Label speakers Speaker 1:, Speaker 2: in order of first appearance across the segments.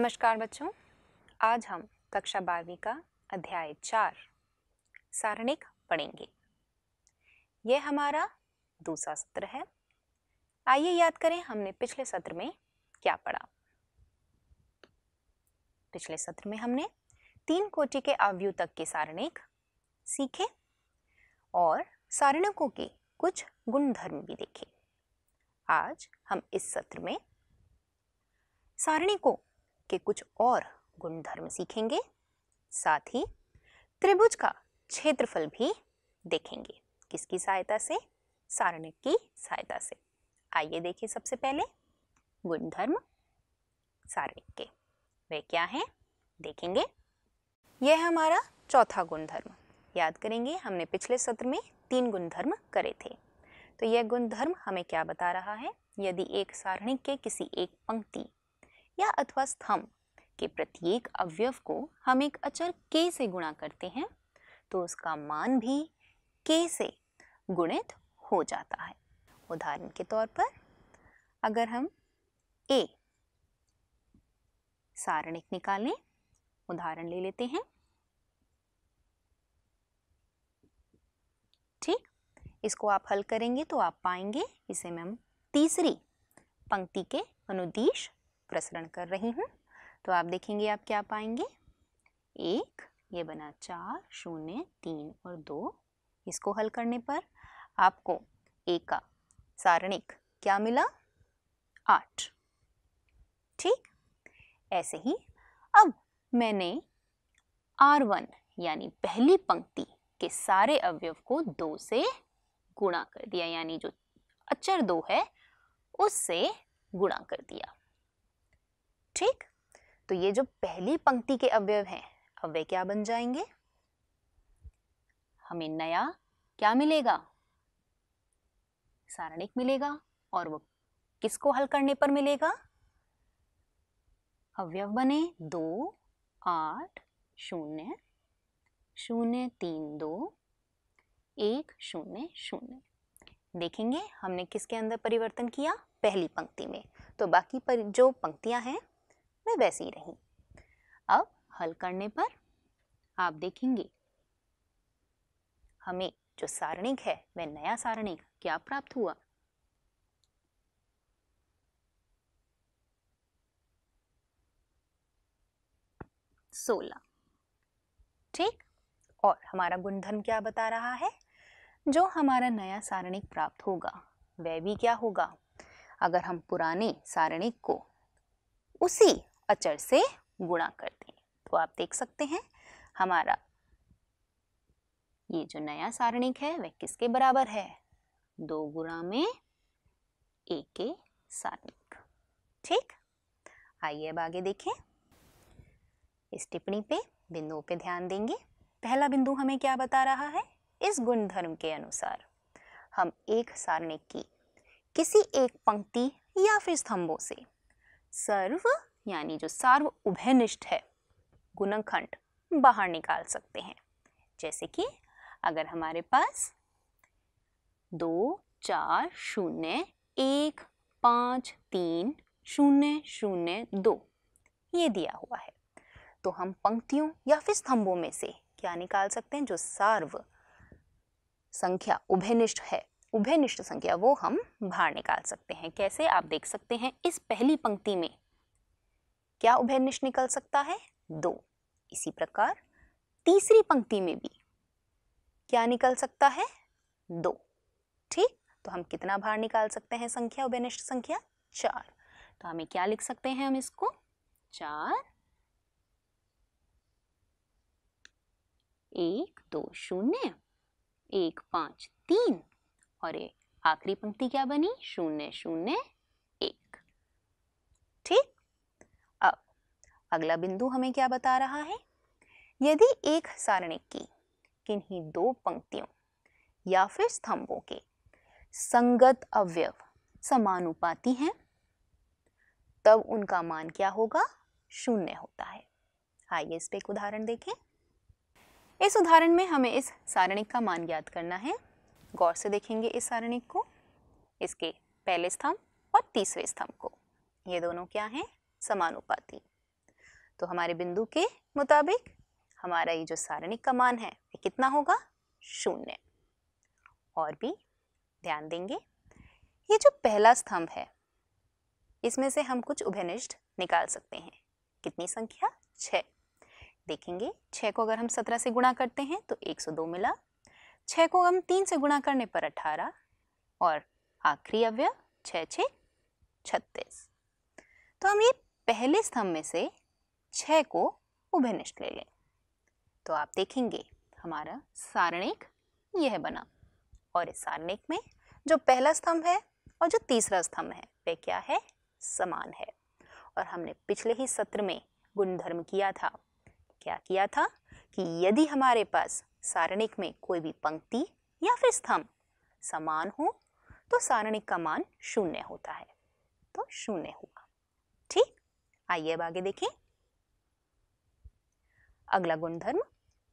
Speaker 1: नमस्कार बच्चों आज हम कक्षा बारहवीं का अध्याय चार सारणिक पढ़ेंगे यह हमारा दूसरा सत्र है आइए याद करें हमने पिछले सत्र में क्या पढ़ा पिछले सत्र में हमने तीन कोटि के आवयु तक के सारणिक सीखे और सारणिकों के कुछ गुणधर्म भी देखे आज हम इस सत्र में सारणिकों के कुछ और गुणधर्म सीखेंगे साथ ही त्रिभुज का क्षेत्रफल भी देखेंगे किसकी सहायता से सारणिक की सहायता से आइए देखिए सबसे पहले गुणधर्म सारणिक के वे क्या हैं देखेंगे यह हमारा चौथा गुणधर्म याद करेंगे हमने पिछले सत्र में तीन गुणधर्म करे थे तो यह गुणधर्म हमें क्या बता रहा है यदि एक सारणिक के किसी एक पंक्ति या अथवा स्तंभ के प्रत्येक अवयव को हम एक अचर k से गुणा करते हैं तो उसका मान भी k से गुणित हो जाता है उदाहरण के तौर पर अगर हम a सारणिक निकालें उदाहरण ले लेते हैं ठीक इसको आप हल करेंगे तो आप पाएंगे इसे में हम तीसरी पंक्ति के अनुदिश प्रसरण कर रही हूँ तो आप देखेंगे आप क्या पाएंगे एक ये बना चार शून्य तीन और दो इसको हल करने पर आपको का सारणिक क्या मिला आठ ठीक ऐसे ही अब मैंने आर वन यानी पहली पंक्ति के सारे अवयव को दो से गुणा कर दिया यानी जो अचर दो है उससे गुणा कर दिया ठीक तो ये जो पहली पंक्ति के अवयव हैं अब वे क्या बन जाएंगे हमें नया क्या मिलेगा सारणिक मिलेगा और वो किसको हल करने पर मिलेगा अवयव बने दो आठ शून्य शून्य तीन दो एक शून्य शून्य देखेंगे हमने किसके अंदर परिवर्तन किया पहली पंक्ति में तो बाकी पर जो पंक्तियां हैं वह वैसी ही रही अब हल करने पर आप देखेंगे हमें जो सारणिक है वह नया सारणिक क्या प्राप्त हुआ सोलह ठीक और हमारा गुणधर्म क्या बता रहा है जो हमारा नया सारणिक प्राप्त होगा वह भी क्या होगा अगर हम पुराने सारणिक को उसी अचर से गुणा कर दें तो आप देख सकते हैं हमारा ये जो नया सारणिक है वह किसके बराबर है दो गुणा में ए के सारणिक ठीक आइए अब आगे देखें इस टिप्पणी पे बिंदुओं पे ध्यान देंगे पहला बिंदु हमें क्या बता रहा है इस गुणधर्म के अनुसार हम एक सारणिक की किसी एक पंक्ति या फिर स्तंभों से सर्व यानी जो सार्व उभयनिष्ठ है गुणनखंड बाहर निकाल सकते हैं जैसे कि अगर हमारे पास दो चार शून्य एक पाँच तीन शून्य शून्य दो ये दिया हुआ है तो हम पंक्तियों या फिर स्तंभों में से क्या निकाल सकते हैं जो सार्व संख्या उभयनिष्ठ है उभयनिष्ठ संख्या वो हम बाहर निकाल सकते हैं कैसे आप देख सकते हैं इस पहली पंक्ति में क्या उभयनिष्ठ निकल सकता है दो इसी प्रकार तीसरी पंक्ति में भी क्या निकल सकता है दो ठीक तो हम कितना भार निकाल सकते हैं संख्या उभयनिष्ठ संख्या चार तो हमें क्या लिख सकते हैं हम इसको चार एक दो शून्य एक पांच तीन और ये आखिरी पंक्ति क्या बनी शून्य शून्य अगला बिंदु हमें क्या बता रहा है यदि एक सारणिक की किन्हीं दो पंक्तियों या फिर स्तंभों के संगत अवयव समानुपाती हैं तब उनका मान क्या होगा शून्य होता है आइए इस पर एक उदाहरण देखें इस उदाहरण में हमें इस सारणिक का मान ज्ञात करना है गौर से देखेंगे इस सारणिक को इसके पहले स्तंभ और तीसरे स्तंभ को ये दोनों क्या हैं समानुपाती तो हमारे बिंदु के मुताबिक हमारा ये जो सारणिक का मान है ये कितना होगा शून्य और भी ध्यान देंगे ये जो पहला स्तंभ है इसमें से हम कुछ उभयनिष्ठ निकाल सकते हैं कितनी संख्या छ देखेंगे छः को अगर हम सत्रह से गुणा करते हैं तो एक सौ दो मिला छः को हम तीन से गुणा करने पर अठारह और आखिरी अवयव छ छत्तीस तो हम ये पहले स्तंभ में से छः को उभयनिष्ठ ले लें तो आप देखेंगे हमारा सारणिक यह बना और इस सारणिक में जो पहला स्तंभ है और जो तीसरा स्तंभ है वह क्या है समान है और हमने पिछले ही सत्र में गुणधर्म किया था क्या किया था कि यदि हमारे पास सारणिक में कोई भी पंक्ति या फिर स्तंभ समान हो तो सारणिक का मान शून्य होता है तो शून्य हुआ ठीक आइए अब आगे देखें अगला गुणधर्म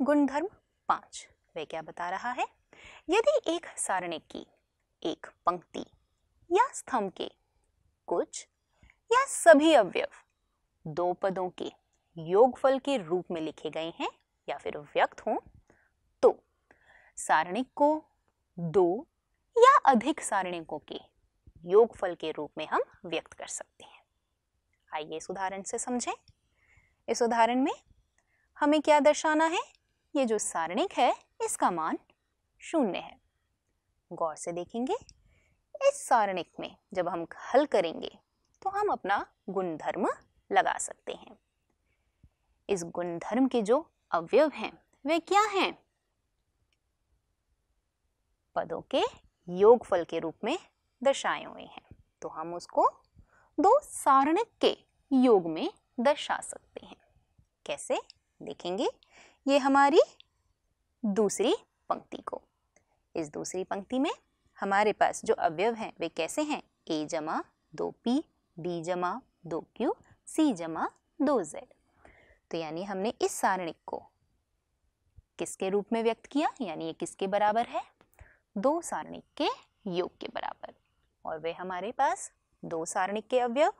Speaker 1: गुणधर्म पांच वे क्या बता रहा है यदि एक सारणिक की एक पंक्ति या स्तंभ के कुछ या सभी अवयव दो पदों के योगफल के रूप में लिखे गए हैं या फिर व्यक्त हों तो सारणिक को दो या अधिक सारणिकों के योगफल के रूप में हम व्यक्त कर सकते हैं आइए इस उदाहरण से समझें इस उदाहरण में हमें क्या दर्शाना है ये जो सारणिक है इसका मान शून्य है गौर से देखेंगे इस सारणिक में जब हम हल करेंगे तो हम अपना गुणधर्म लगा सकते हैं इस गुणधर्म के जो अवयव हैं वे क्या हैं पदों के योगफल के रूप में दर्शाए हुए हैं तो हम उसको दो सारणिक के योग में दर्शा सकते हैं कैसे देखेंगे ये हमारी दूसरी पंक्ति को इस दूसरी पंक्ति में हमारे पास जो अवयव हैं वे कैसे हैं ए जमा दो पी बी जमा दो क्यू सी जमा दो जेड तो यानी हमने इस सारणिक को किसके रूप में व्यक्त किया यानी ये किसके बराबर है दो सारणिक के योग के बराबर और वे हमारे पास दो सारणिक के अवयव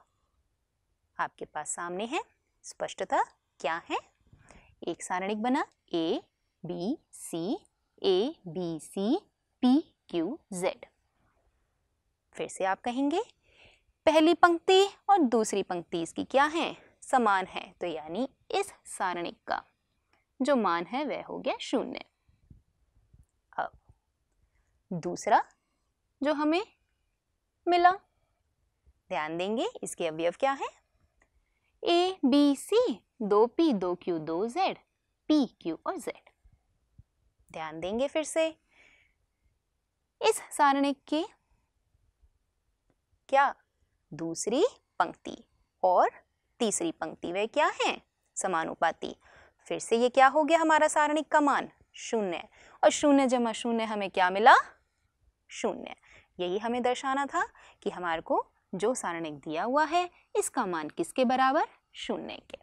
Speaker 1: आपके पास सामने हैं स्पष्टता क्या है एक सारणिक बना A B C A B C P Q Z फिर से आप कहेंगे पहली पंक्ति और दूसरी पंक्ति इसकी क्या है समान है तो यानी इस सारणिक का जो मान है वह हो गया शून्य अब दूसरा जो हमें मिला ध्यान देंगे इसके अवयव क्या है ए बी सी दो पी दो क्यू दो जेड पी क्यू और जेड ध्यान देंगे फिर से इस सारणिक की क्या दूसरी पंक्ति और तीसरी पंक्ति वे क्या है समानुपाती फिर से ये क्या हो गया हमारा सारणिक का मान शून्य और शून्य जमा शून्य हमें क्या मिला शून्य यही हमें दर्शाना था कि हमारे को जो सारणिक दिया हुआ है इसका मान किसके बराबर शून्य के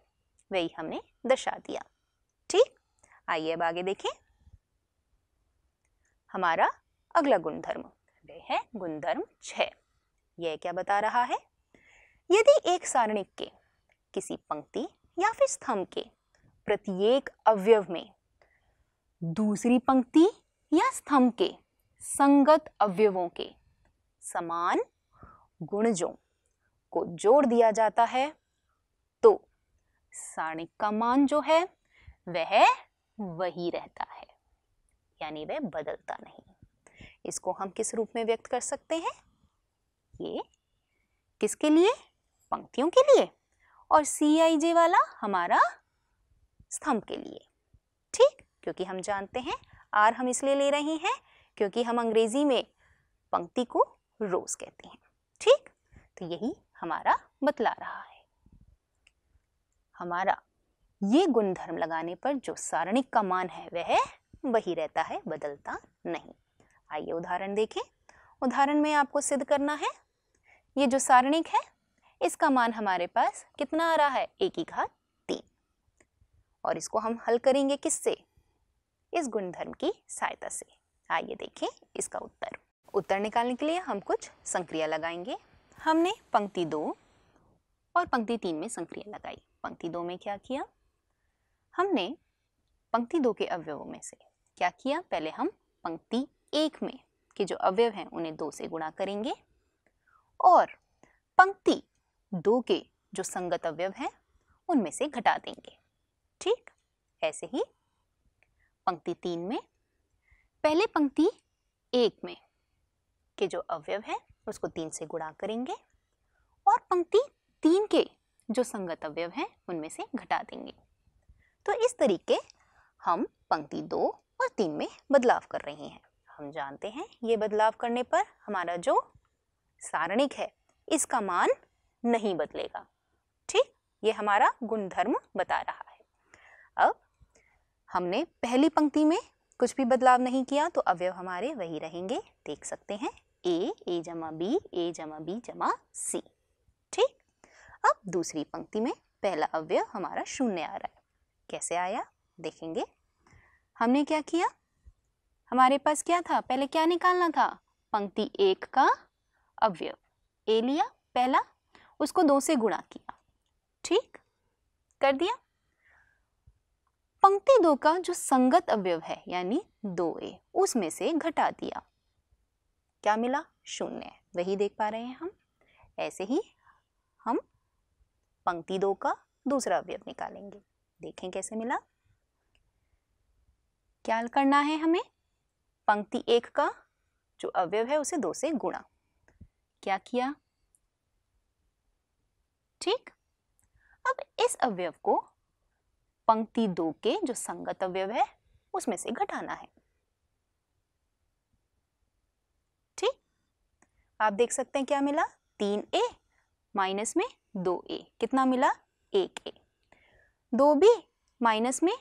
Speaker 1: वही हमने दर्शा दिया ठीक आइए अब आगे देखें हमारा अगला गुणधर्म वे है गुणधर्म छ यह क्या बता रहा है यदि एक सारणिक के किसी पंक्ति या फिर स्तंभ के प्रत्येक अवयव में दूसरी पंक्ति या स्तंभ के संगत अवयवों के समान गुणजों को जोड़ दिया जाता है तो सारणिक का मान जो है वह वही रहता है यानी वह बदलता नहीं इसको हम किस रूप में व्यक्त कर सकते हैं ये किसके लिए पंक्तियों के लिए और सी आई जे वाला हमारा स्तंभ के लिए ठीक क्योंकि हम जानते हैं आर हम इसलिए ले रहे हैं क्योंकि हम अंग्रेजी में पंक्ति को रोज कहते हैं ठीक तो यही हमारा बतला रहा है हमारा ये गुणधर्म लगाने पर जो सारणिक का मान है वह वही रहता है बदलता नहीं आइए उदाहरण देखें उदाहरण में आपको सिद्ध करना है ये जो सारणिक है इसका मान हमारे पास कितना आ रहा है एक ही घात तीन और इसको हम हल करेंगे किससे इस गुणधर्म की सहायता से आइए देखें इसका उत्तर उत्तर निकालने के लिए हम कुछ संक्रिया लगाएंगे हमने पंक्ति दो और पंक्ति तीन में संक्रिया लगाई पंक्ति दो में क्या किया हमने पंक्ति दो के अवयवों में से क्या किया पहले हम पंक्ति एक में के जो अवयव हैं उन्हें दो से गुणा करेंगे और पंक्ति दो के जो संगत अवयव हैं उनमें से घटा देंगे ठीक ऐसे ही पंक्ति तीन में पहले पंक्ति एक में के जो अवयव हैं उसको तीन से गुणा करेंगे और पंक्ति तीन के जो संगत अवयव हैं उनमें से घटा देंगे तो इस तरीके हम पंक्ति दो और तीन में बदलाव कर रहे हैं हम जानते हैं ये बदलाव करने पर हमारा जो सारणिक है इसका मान नहीं बदलेगा ठीक ये हमारा गुणधर्म बता रहा है अब हमने पहली पंक्ति में कुछ भी बदलाव नहीं किया तो अवयव हमारे वही रहेंगे देख सकते हैं ए ए जमा बी ए जमा बी जमा सी ठीक अब दूसरी पंक्ति में पहला अवयव हमारा शून्य आ रहा है कैसे आया देखेंगे हमने क्या किया हमारे पास क्या था पहले क्या निकालना था पंक्ति एक का अवयव ए लिया पहला उसको दो से गुणा किया ठीक कर दिया पंक्ति दो का जो संगत अवयव है यानी दो ए उसमें से घटा दिया क्या मिला शून्य वही देख पा रहे हैं हम ऐसे ही हम पंक्ति दो का दूसरा अवयव निकालेंगे देखें कैसे मिला क्या करना है हमें पंक्ति एक का जो अवयव है उसे दो से गुणा क्या किया ठीक अब इस अवयव को पंक्ति दो के जो संगत अवयव है उसमें से घटाना है आप देख सकते हैं क्या मिला तीन ए माइनस में दो ए कितना मिला एक ए दो बी माइनस में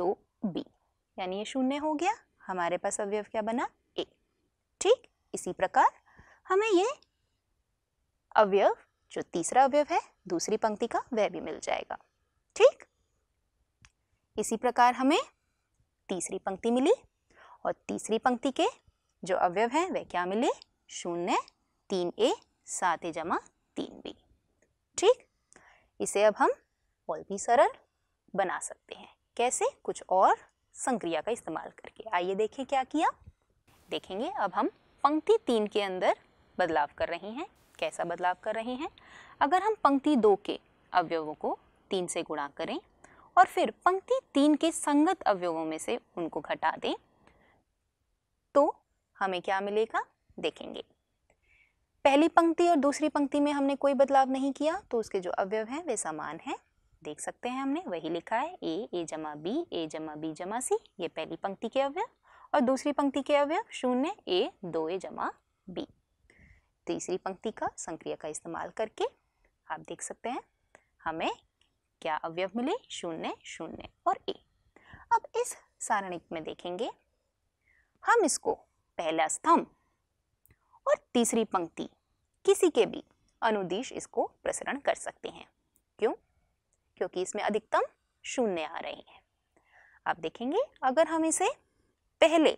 Speaker 1: दो बी यानी ये शून्य हो गया हमारे पास अवयव क्या बना ए ठीक इसी प्रकार हमें ये अवयव जो तीसरा अवयव है दूसरी पंक्ति का वह भी मिल जाएगा ठीक इसी प्रकार हमें तीसरी पंक्ति मिली और तीसरी पंक्ति के जो अवयव हैं वह क्या मिले शून्य तीन ए सात ए जमा तीन बी ठीक इसे अब हम और भी सरल बना सकते हैं कैसे कुछ और संक्रिया का इस्तेमाल करके आइए देखें क्या किया देखेंगे अब हम पंक्ति तीन के अंदर बदलाव कर रहे हैं कैसा बदलाव कर रहे हैं अगर हम पंक्ति दो के अवयवों को तीन से गुणा करें और फिर पंक्ति तीन के संगत अवयवों में से उनको घटा दें तो हमें क्या मिलेगा देखेंगे पहली पंक्ति और दूसरी पंक्ति में हमने कोई बदलाव नहीं किया तो उसके जो अवयव हैं वे समान हैं देख सकते हैं हमने वही लिखा है ए ए जमा बी ए जमा बी जमा सी ये पहली पंक्ति के अवयव और दूसरी पंक्ति के अवयव शून्य ए दो ए जमा बी तीसरी पंक्ति का संक्रिया का इस्तेमाल करके आप देख सकते हैं हमें क्या अवयव मिले शून्य शून्य और ए अब इस सारणिक में देखेंगे हम इसको पहला स्तंभ और तीसरी पंक्ति किसी के भी अनुदिश इसको प्रसरण कर सकते हैं क्यों क्योंकि इसमें अधिकतम शून्य आ रहे हैं आप देखेंगे अगर हम इसे पहले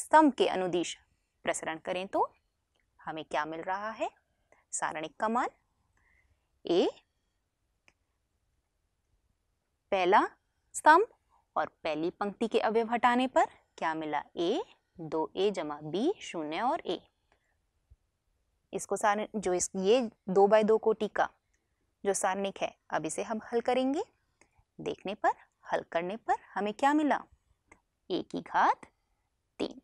Speaker 1: स्तंभ के अनुदिश प्रसरण करें तो हमें क्या मिल रहा है सारणिक का मान ए पहला स्तंभ और पहली पंक्ति के अवयव हटाने पर क्या मिला ए दो ए जमा बी शून्य और ए इसको सार जो इस ये दो बाय दो को टीका जो सारणिक है अब इसे हम हल करेंगे देखने पर हल करने पर हमें क्या मिला ए की घात तीन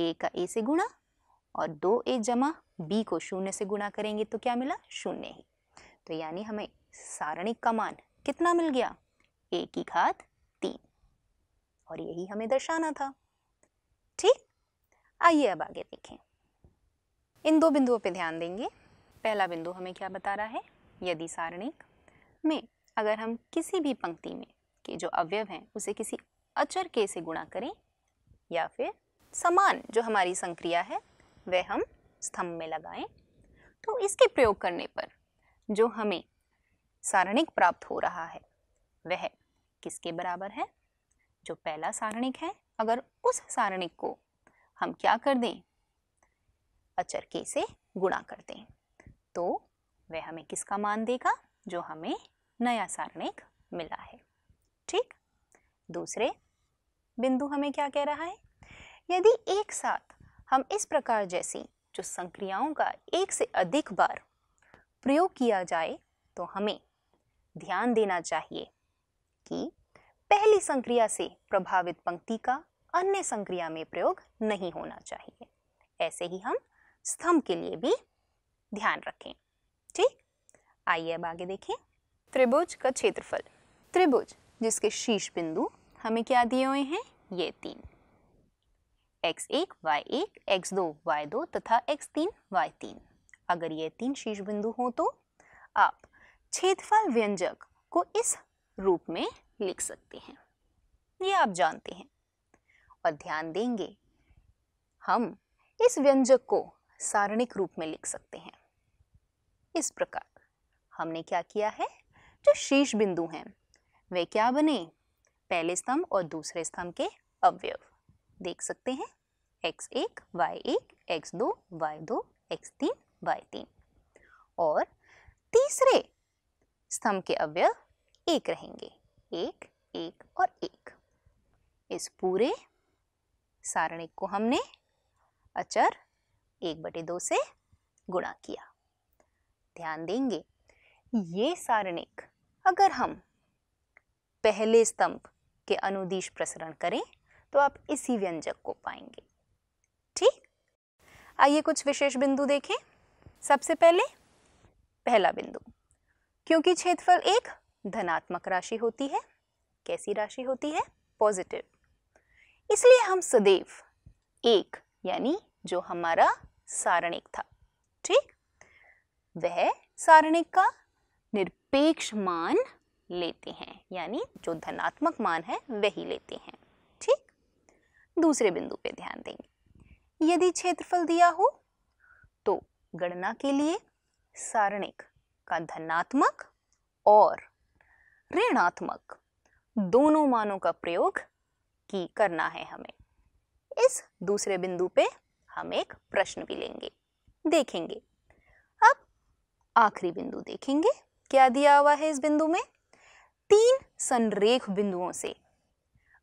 Speaker 1: ए का ए से गुणा और दो ए जमा बी को शून्य से गुणा करेंगे तो क्या मिला शून्य ही तो यानी हमें सारणिक का मान कितना मिल गया ए की घात तीन और यही हमें दर्शाना था ठीक आइए अब आगे देखें इन दो बिंदुओं पर ध्यान देंगे पहला बिंदु हमें क्या बता रहा है यदि सारणिक में अगर हम किसी भी पंक्ति में के जो अवयव हैं उसे किसी अचर के से गुणा करें या फिर समान जो हमारी संक्रिया है वह हम स्तंभ में लगाएं तो इसके प्रयोग करने पर जो हमें सारणिक प्राप्त हो रहा है वह किसके बराबर है जो पहला सारणिक है अगर उस सारणिक को हम क्या कर दें अचर के से गुणा कर दें तो वह हमें किसका मान देगा जो हमें नया सारणिक मिला है ठीक दूसरे बिंदु हमें क्या कह रहा है यदि एक साथ हम इस प्रकार जैसी जो संक्रियाओं का एक से अधिक बार प्रयोग किया जाए तो हमें ध्यान देना चाहिए कि पहली संक्रिया से प्रभावित पंक्ति का अन्य संक्रिया में प्रयोग नहीं होना चाहिए ऐसे ही हम स्तंभ के लिए भी ध्यान रखें ठीक आइए अब आगे देखें त्रिभुज का क्षेत्रफल त्रिभुज जिसके शीर्ष बिंदु हमें क्या दिए हुए हैं ये तीन एक्स एक वाई एक एक्स दो वाई दो तथा एक्स तीन वाई तीन अगर ये तीन शीर्ष बिंदु हो तो आप क्षेत्रफल व्यंजक को इस रूप में लिख सकते हैं ये आप जानते हैं और ध्यान देंगे हम इस व्यंजक को सारणिक रूप में लिख सकते हैं इस प्रकार हमने क्या किया है जो शीर्ष बिंदु हैं वे क्या बने पहले स्तंभ और दूसरे स्तंभ के अवयव देख सकते हैं एक्स एक वाई एक एक्स दो वाई दो एक्स तीन वाई तीन और तीसरे स्तंभ के अवयव एक रहेंगे एक एक और एक इस पूरे सारणिक को हमने अचर एक बटे दो से गुणा किया ध्यान देंगे ये सारणिक अगर हम पहले स्तंभ के अनुदिश प्रसरण करें तो आप इसी व्यंजक को पाएंगे ठीक आइए कुछ विशेष बिंदु देखें सबसे पहले पहला बिंदु क्योंकि क्षेत्रफल एक धनात्मक राशि होती है कैसी राशि होती है पॉजिटिव इसलिए हम सदैव एक यानी जो हमारा सारणिक था ठीक वह सारणिक का निरपेक्ष मान लेते हैं यानी जो धनात्मक मान है वही लेते हैं ठीक दूसरे बिंदु पे ध्यान देंगे यदि क्षेत्रफल दिया हो तो गणना के लिए सारणिक का धनात्मक और ऋणात्मक दोनों मानों का प्रयोग की करना है हमें इस दूसरे बिंदु पे हम एक प्रश्न भी लेंगे देखेंगे अब आखिरी बिंदु देखेंगे क्या दिया हुआ है इस बिंदु में तीन संरेख बिंदुओं से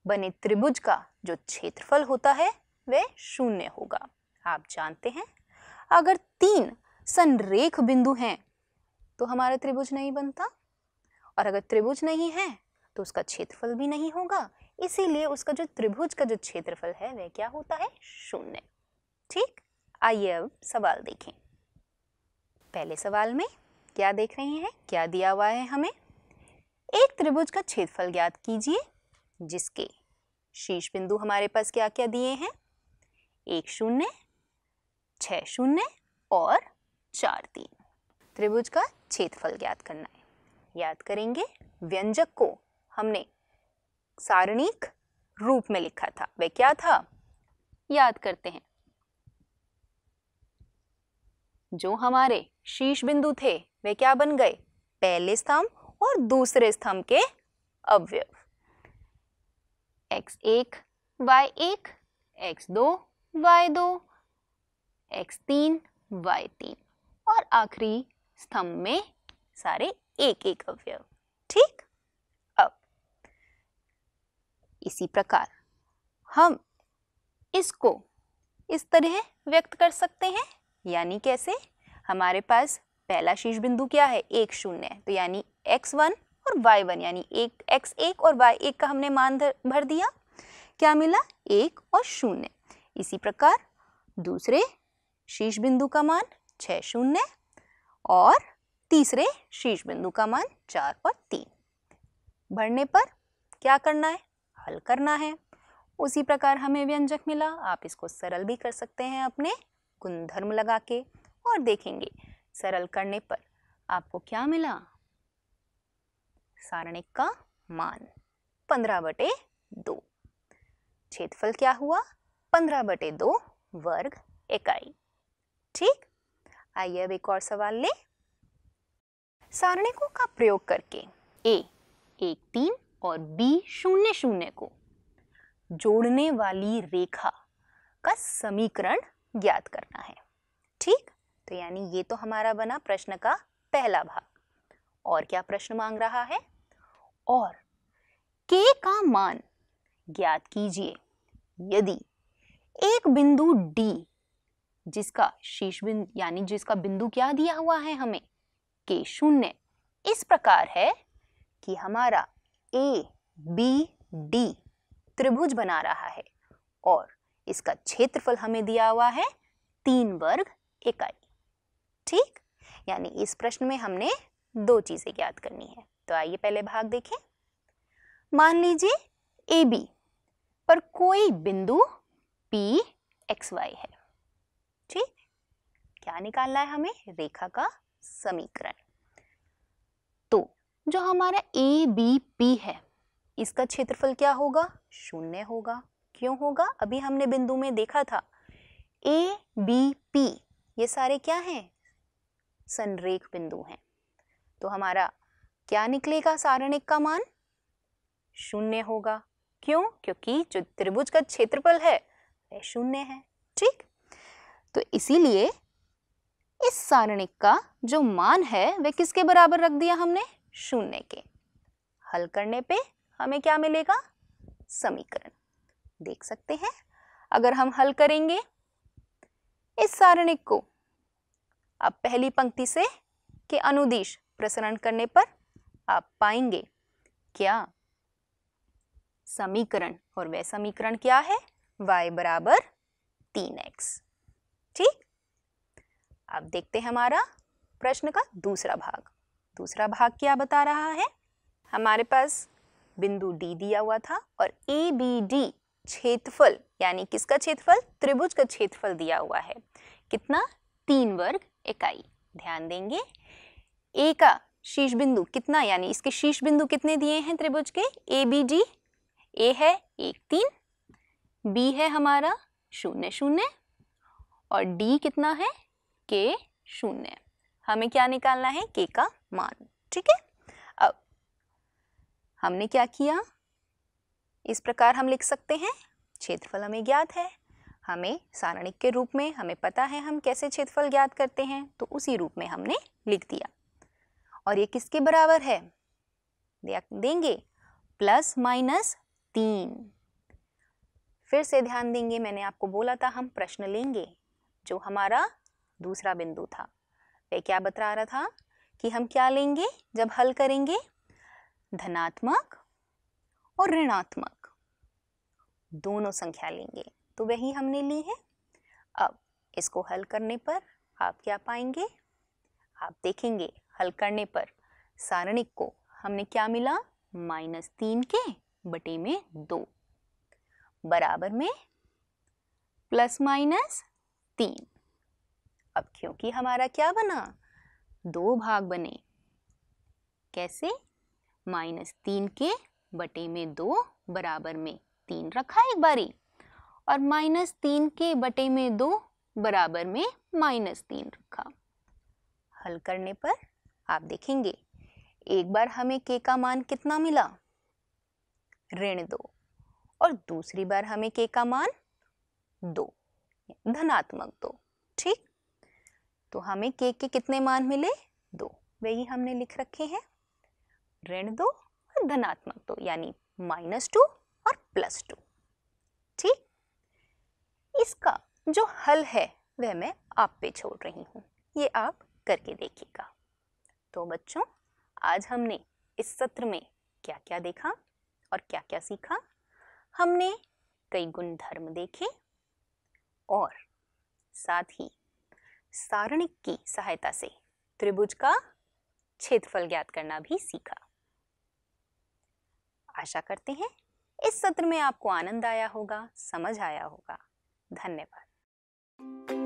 Speaker 1: बने त्रिभुज का जो क्षेत्रफल होता है वह शून्य होगा आप जानते हैं अगर तीन संरेख बिंदु हैं तो हमारा त्रिभुज नहीं बनता और अगर त्रिभुज नहीं है तो उसका क्षेत्रफल भी नहीं होगा इसीलिए उसका जो त्रिभुज का जो क्षेत्रफल है वह क्या होता है शून्य ठीक आइए अब सवाल देखें पहले सवाल में क्या देख रहे हैं क्या दिया हुआ है हमें एक त्रिभुज का क्षेत्रफल ज्ञात कीजिए जिसके शीर्ष बिंदु हमारे पास क्या क्या दिए हैं एक शून्य छः शून्य और चार तीन त्रिभुज का क्षेत्रफल ज्ञात करना है याद करेंगे व्यंजक को हमने सारणिक रूप में लिखा था वह क्या था याद करते हैं जो हमारे शीर्ष बिंदु थे वे क्या बन गए पहले स्तंभ और दूसरे स्तंभ के अवयव एक्स एक वाई एक एक्स दो वाई दो एक्स तीन वाई तीन और आखिरी स्तंभ में सारे एक एक अवयव ठीक अब इसी प्रकार हम इसको इस तरह व्यक्त कर सकते हैं यानी कैसे हमारे पास पहला शीर्ष बिंदु क्या है एक शून्य तो यानी एक्स वन और वाई वन यानी एक एक्स एक और वाई एक का हमने मान भर दिया क्या मिला एक और शून्य इसी प्रकार दूसरे शीर्ष बिंदु का मान छः शून्य और तीसरे शीर्ष बिंदु का मान चार और तीन भरने पर क्या करना है हल करना है उसी प्रकार हमें व्यंजक मिला आप इसको सरल भी कर सकते हैं अपने कुंधर्म लगा के और देखेंगे सरल करने पर आपको क्या मिला सारणिक का मान पंद्रह बटे दो क्षेत्रफल क्या हुआ पंद्रह बटे दो वर्ग इकाई ठीक आइए अब एक और सवाल ले सारणिकों का प्रयोग करके ए एक तीन और बी शून्य शून्य को जोड़ने वाली रेखा का समीकरण ज्ञात करना है ठीक तो यानी ये तो हमारा बना प्रश्न का पहला भाग और क्या प्रश्न मांग रहा है और के का मान ज्ञात कीजिए यदि एक बिंदु डी जिसका शीर्ष बिंदु यानी जिसका बिंदु क्या दिया हुआ है हमें के शून्य इस प्रकार है कि हमारा ए बी डी त्रिभुज बना रहा है और इसका क्षेत्रफल हमें दिया हुआ है तीन वर्ग इकाई ठीक यानी इस प्रश्न में हमने दो चीज़ें ज्ञात करनी है तो आइए पहले भाग देखें मान लीजिए ए बी पर कोई बिंदु पी एक्स वाई है ठीक क्या निकालना है हमें रेखा का समीकरण तो जो हमारा ए बी पी है इसका क्षेत्रफल क्या होगा शून्य होगा क्यों होगा अभी हमने बिंदु में देखा था ए बी पी ये सारे क्या हैं संरेख बिंदु हैं तो हमारा क्या निकलेगा सारणिक का मान शून्य होगा क्यों क्योंकि जो त्रिभुज का क्षेत्रफल है वह शून्य है ठीक तो इसीलिए इस सारणिक का जो मान है वह किसके बराबर रख दिया हमने शून्य के हल करने पे हमें क्या मिलेगा समीकरण देख सकते हैं अगर हम हल करेंगे इस सारणिक को अब पहली पंक्ति से के अनुदिश प्रसरण करने पर आप पाएंगे क्या समीकरण और वह समीकरण क्या है y बराबर तीन एक्स ठीक अब देखते हैं हमारा प्रश्न का दूसरा भाग दूसरा भाग क्या बता रहा है हमारे पास बिंदु डी दिया हुआ था और ए बी डी क्षेत्रफल यानी किसका क्षेत्रफल त्रिभुज का क्षेत्रफल दिया हुआ है कितना तीन वर्ग इकाई ध्यान देंगे ए का शीर्ष बिंदु कितना यानी इसके शीर्ष बिंदु कितने दिए हैं त्रिभुज के ए बी डी ए है एक तीन बी है हमारा शून्य शून्य और डी कितना है के शून्य हमें क्या निकालना है के का मान ठीक है अब हमने क्या किया इस प्रकार हम लिख सकते हैं क्षेत्रफल हमें ज्ञात है हमें सारणिक के रूप में हमें पता है हम कैसे क्षेत्रफल ज्ञात करते हैं तो उसी रूप में हमने लिख दिया और ये किसके बराबर है देंगे प्लस माइनस तीन फिर से ध्यान देंगे मैंने आपको बोला था हम प्रश्न लेंगे जो हमारा दूसरा बिंदु था वह क्या बता रहा था कि हम क्या लेंगे जब हल करेंगे धनात्मक और ऋणात्मक दोनों संख्या लेंगे तो वही हमने ली है अब इसको हल करने पर आप क्या पाएंगे आप देखेंगे हल करने पर सारणिक को हमने क्या मिला माइनस तीन के बटे में दो बराबर में प्लस माइनस तीन अब क्योंकि हमारा क्या बना दो भाग बने कैसे माइनस तीन के बटे में दो बराबर में तीन रखा एक बारी और माइनस तीन के बटे में दो बराबर में माइनस तीन रखा हल करने पर आप देखेंगे एक बार हमें के का मान कितना मिला ऋण दो और दूसरी बार हमें के का मान दो धनात्मक दो ठीक तो हमें के के कितने मान मिले दो वही हमने लिख रखे हैं ऋण दो धनात्मक दो यानी माइनस टू और प्लस टू ठीक इसका जो हल है वह मैं आप पे छोड़ रही हूँ ये आप करके देखिएगा तो बच्चों आज हमने इस सत्र में क्या क्या देखा और क्या क्या सीखा हमने कई गुण धर्म देखे और साथ ही सारणिक की सहायता से त्रिभुज का क्षेत्रफल ज्ञात करना भी सीखा आशा करते हैं इस सत्र में आपको आनंद आया होगा समझ आया होगा धन्यवाद